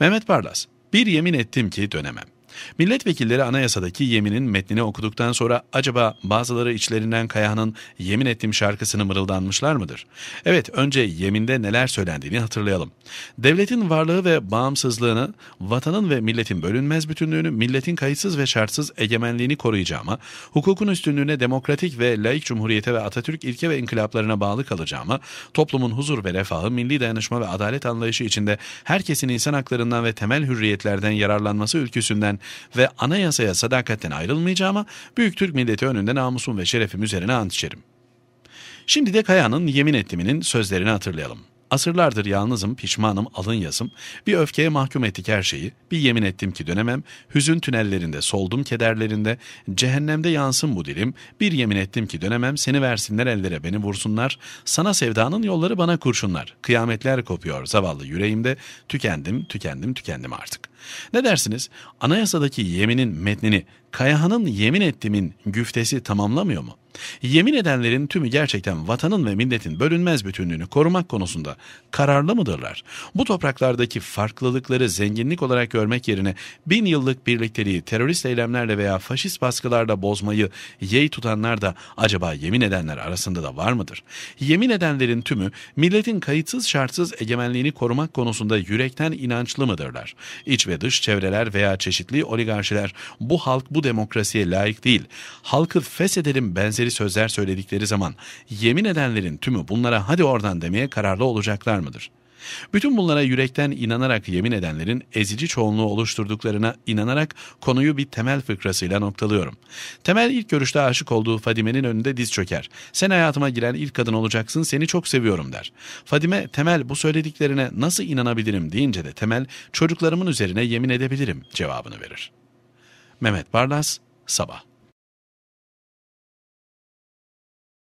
Mehmet Barlas, bir yemin ettim ki dönemem. Milletvekilleri anayasadaki yeminin metnini okuduktan sonra acaba bazıları içlerinden Kayahan'ın yemin ettiğim şarkısını mırıldanmışlar mıdır? Evet önce yeminde neler söylendiğini hatırlayalım. Devletin varlığı ve bağımsızlığını, vatanın ve milletin bölünmez bütünlüğünü, milletin kayıtsız ve şartsız egemenliğini koruyacağıma, hukukun üstünlüğüne demokratik ve laik cumhuriyete ve Atatürk ilke ve inkılaplarına bağlı kalacağıma, toplumun huzur ve refahı, milli dayanışma ve adalet anlayışı içinde herkesin insan haklarından ve temel hürriyetlerden yararlanması ülküsünden ve anayasaya sadakatten ayrılmayacağıma, Büyük Türk milleti önünde namusum ve şerefim üzerine ant içerim. Şimdi de Kaya'nın yemin ettiminin sözlerini hatırlayalım. Asırlardır yalnızım, pişmanım, alın yazım. Bir öfkeye mahkum ettik her şeyi. Bir yemin ettim ki dönemem. Hüzün tünellerinde, soldum kederlerinde. Cehennemde yansın bu dilim. Bir yemin ettim ki dönemem. Seni versinler ellere, beni vursunlar. Sana sevdanın yolları bana kurşunlar. Kıyametler kopuyor zavallı yüreğimde. Tükendim, tükendim, tükendim artık. Ne dersiniz? Anayasadaki yeminin metnini Kayahan'ın yemin ettimin güftesi tamamlamıyor mu? Yemin edenlerin tümü gerçekten vatanın ve milletin bölünmez bütünlüğünü korumak konusunda kararlı mıdırlar? Bu topraklardaki farklılıkları zenginlik olarak görmek yerine bin yıllık birlikteliği terörist eylemlerle veya faşist baskılarla bozmayı yey tutanlar da acaba yemin edenler arasında da var mıdır? Yemin edenlerin tümü milletin kayıtsız şartsız egemenliğini korumak konusunda yürekten inançlı mıdırlar? İç ve dış çevreler veya çeşitli oligarşiler bu halk bu demokrasiye layık değil. Halkı feshedelim benzer benzeri sözler söyledikleri zaman yemin edenlerin tümü bunlara hadi oradan demeye kararlı olacaklar mıdır? Bütün bunlara yürekten inanarak yemin edenlerin ezici çoğunluğu oluşturduklarına inanarak konuyu bir temel fıkrasıyla noktalıyorum. Temel ilk görüşte aşık olduğu Fadime'nin önünde diz çöker. Sen hayatıma giren ilk kadın olacaksın seni çok seviyorum der. Fadime Temel bu söylediklerine nasıl inanabilirim deyince de Temel çocuklarımın üzerine yemin edebilirim cevabını verir. Mehmet Barlas, Sabah